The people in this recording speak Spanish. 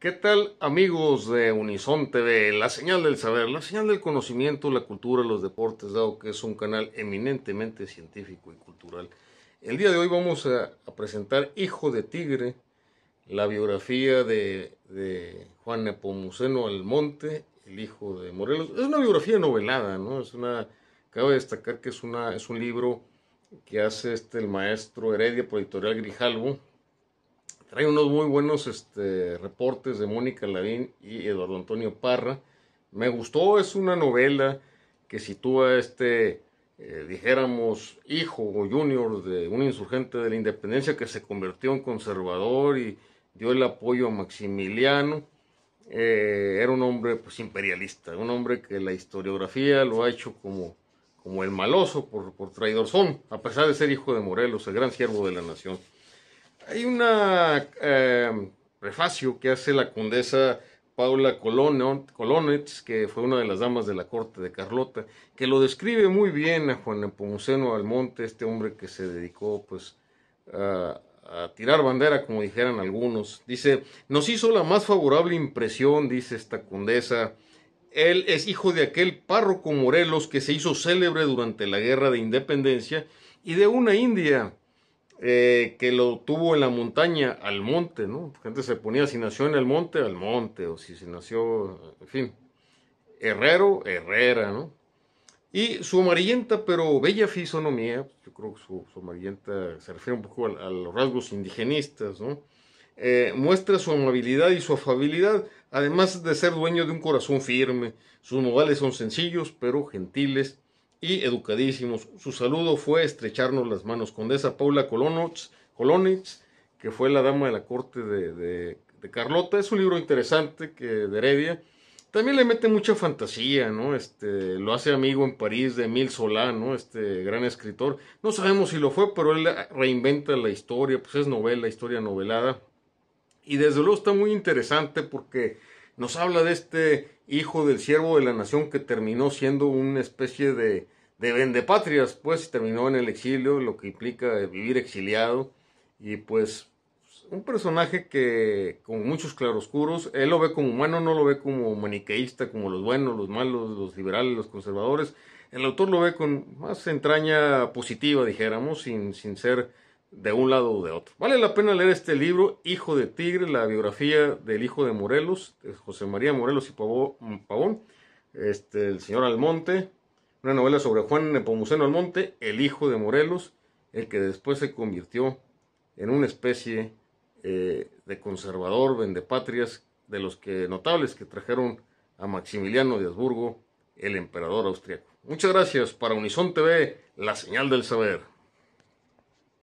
¿Qué tal amigos de Unison TV? La señal del saber, la señal del conocimiento, la cultura, los deportes, dado que es un canal eminentemente científico y cultural. El día de hoy vamos a, presentar Hijo de Tigre, la biografía de, Juan Nepomuceno Almonte, el hijo de Morelos. Es una biografía novelada, ¿no? Es una, cabe destacar que es, una, es un libro que hace este, el maestro Heredia por Editorial Grijalvo, Trae unos muy buenos este, reportes de Mónica Lavín y Eduardo Antonio Parra. Me gustó, es una novela que sitúa este, eh, dijéramos, hijo o junior de un insurgente de la independencia que se convirtió en conservador y dio el apoyo a Maximiliano. Eh, era un hombre pues imperialista, un hombre que la historiografía lo ha hecho como, como el maloso por, por traidor son, a pesar de ser hijo de Morelos, el gran siervo de la nación. Hay un eh, prefacio que hace la condesa Paula Colonets, que fue una de las damas de la corte de Carlota, que lo describe muy bien a Juan Nepomuceno Almonte, este hombre que se dedicó pues a, a tirar bandera, como dijeran algunos. Dice, nos hizo la más favorable impresión, dice esta condesa, él es hijo de aquel párroco Morelos que se hizo célebre durante la Guerra de Independencia y de una india eh, que lo tuvo en la montaña al monte, ¿no? gente se ponía si nació en el monte, al monte, o si se nació, en fin, herrero, herrera, ¿no? Y su amarillenta pero bella fisonomía, yo creo que su, amarillenta se refiere un poco a, los rasgos indigenistas, ¿no? Eh, muestra su amabilidad y su afabilidad, además de ser dueño de un corazón firme. Sus modales son sencillos, pero gentiles, y educadísimos. Su saludo fue estrecharnos las manos. Condesa Paula Kolonitz, que fue la dama de la corte de, de, Carlota. Es un libro interesante que de Heredia. También le mete mucha fantasía, ¿no? Este, lo hace amigo en París de Emile Solá, ¿no? Este gran escritor. No sabemos si lo fue, pero él reinventa la historia, pues es novela, historia novelada. Y desde luego está muy interesante porque nos habla de este hijo del siervo de la nación que terminó siendo una especie de, de vendepatrias, pues terminó en el exilio, lo que implica vivir exiliado, y pues un personaje que con muchos claroscuros, él lo ve como humano, no lo ve como maniqueísta, como los buenos, los malos, los liberales, los conservadores, el autor lo ve con más entraña positiva, dijéramos, sin, sin ser de un lado o de otro. Vale la pena leer este libro, Hijo de Tigre, la biografía del hijo de Morelos, de José María Morelos y mm, Pavón, este, el señor Almonte, una novela sobre Juan Nepomuceno Almonte, el hijo de Morelos, el que después se convirtió en una especie eh, de conservador, vendepatrias, de los que notables que trajeron a Maximiliano de Habsburgo, el emperador austriaco. Muchas gracias para Unison TV, la señal del saber.